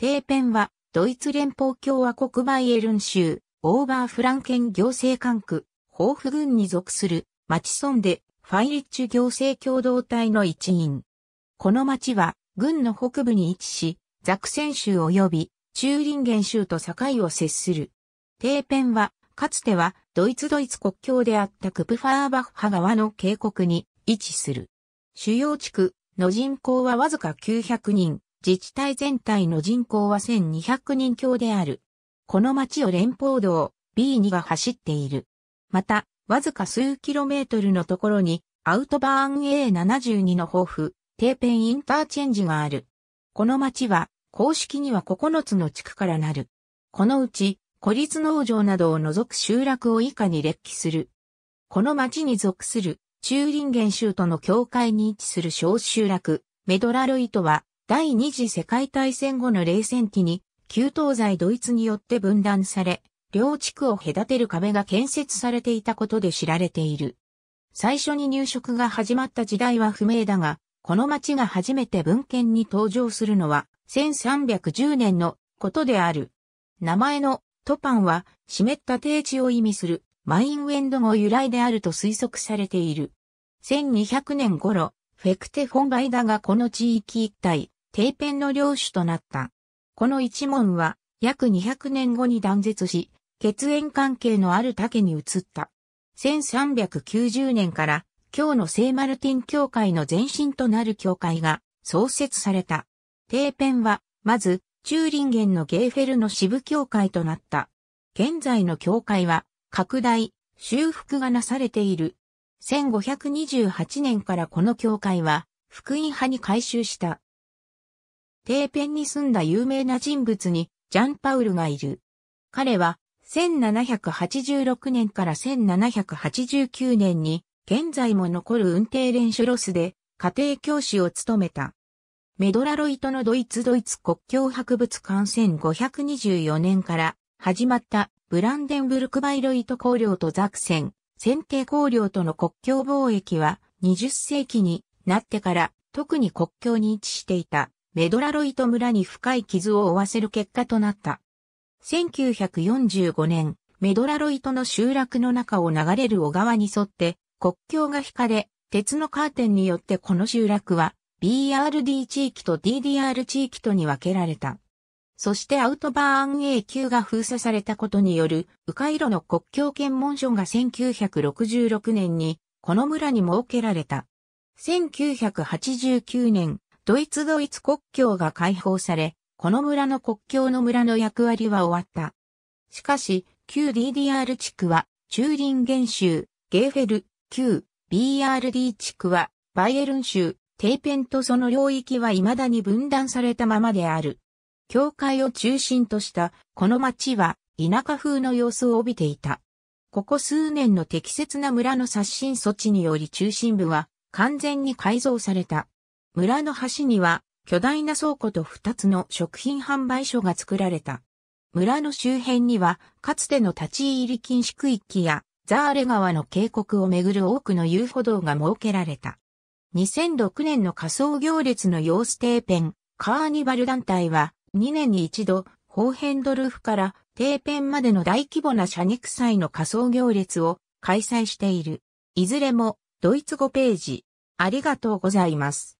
テーペンは、ドイツ連邦共和国バイエルン州、オーバーフランケン行政管区、ホーフ郡に属する、町村で、ファイリッチュ行政共同体の一員。この町は、郡の北部に位置し、ザクセン州及び、チューリンゲン州と境を接する。テーペンは、かつては、ドイツドイツ国境であったクプファーバッハ側の渓谷に位置する。主要地区の人口はわずか900人。自治体全体の人口は1200人強である。この町を連邦道 B2 が走っている。また、わずか数キロメートルのところに、アウトバーン A72 の抱負、底辺インターチェンジがある。この町は、公式には9つの地区からなる。このうち、孤立農場などを除く集落を以下に列記する。この町に属する、中林原州との境界に位置する小集落、メドラロイトは、第二次世界大戦後の冷戦期に、旧東西ドイツによって分断され、両地区を隔てる壁が建設されていたことで知られている。最初に入植が始まった時代は不明だが、この町が初めて文献に登場するのは1310年のことである。名前のトパンは湿った低地を意味するマインウェンド語由来であると推測されている。1200年頃、フェクテ・フォン・バイダがこの地域一帯、底辺の領主となった。この一門は約200年後に断絶し、血縁関係のある竹に移った。1390年から今日の聖マルティン教会の前身となる教会が創設された。底辺は、まず、チューリンゲンのゲーフェルの支部教会となった。現在の教会は、拡大、修復がなされている。1528年からこの教会は、福音派に改修した。底辺に住んだ有名な人物にジャンパウルがいる。彼は1786年から1789年に現在も残る運転練習ロスで家庭教師を務めた。メドラロイトのドイツドイツ国境博物館1524年から始まったブランデンブルクバイロイト公領とザクセン、選定公領との国境貿易は20世紀になってから特に国境に位置していた。メドラロイト村に深い傷を負わせる結果となった。1945年、メドラロイトの集落の中を流れる小川に沿って国境が引かれ、鉄のカーテンによってこの集落は BRD 地域と DDR 地域とに分けられた。そしてアウトバーン A 級が封鎖されたことによる、迂回路の国境検問所が1966年に、この村に設けられた。1989年、ドイツドイツ国境が解放され、この村の国境の村の役割は終わった。しかし、旧 DDR 地区は、チューリンゲン州、ゲーフェル、旧 BRD 地区は、バイエルン州、テイペンとその領域は未だに分断されたままである。教会を中心としたこの町は田舎風の様子を帯びていた。ここ数年の適切な村の刷新措置により中心部は完全に改造された。村の橋には巨大な倉庫と2つの食品販売所が作られた。村の周辺には、かつての立ち入り禁止区域や、ザーレ川の渓谷をめぐる多くの遊歩道が設けられた。2006年の仮想行列の様子ペン、カーニバル団体は、2年に一度、ホーヘンドルフから底ンまでの大規模な社肉祭の仮想行列を開催している。いずれも、ドイツ語ページ。ありがとうございます。